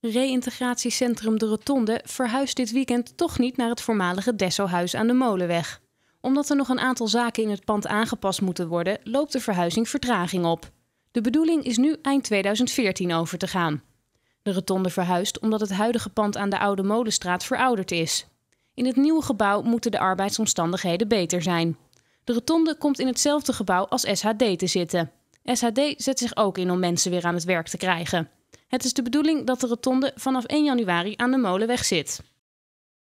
Reïntegratiecentrum De Rotonde verhuist dit weekend toch niet naar het voormalige Dessohuis aan de Molenweg. Omdat er nog een aantal zaken in het pand aangepast moeten worden, loopt de verhuizing vertraging op. De bedoeling is nu eind 2014 over te gaan. De Rotonde verhuist omdat het huidige pand aan de Oude Molenstraat verouderd is. In het nieuwe gebouw moeten de arbeidsomstandigheden beter zijn. De Rotonde komt in hetzelfde gebouw als SHD te zitten. SHD zet zich ook in om mensen weer aan het werk te krijgen. Het is de bedoeling dat de rotonde vanaf 1 januari aan de molenweg zit.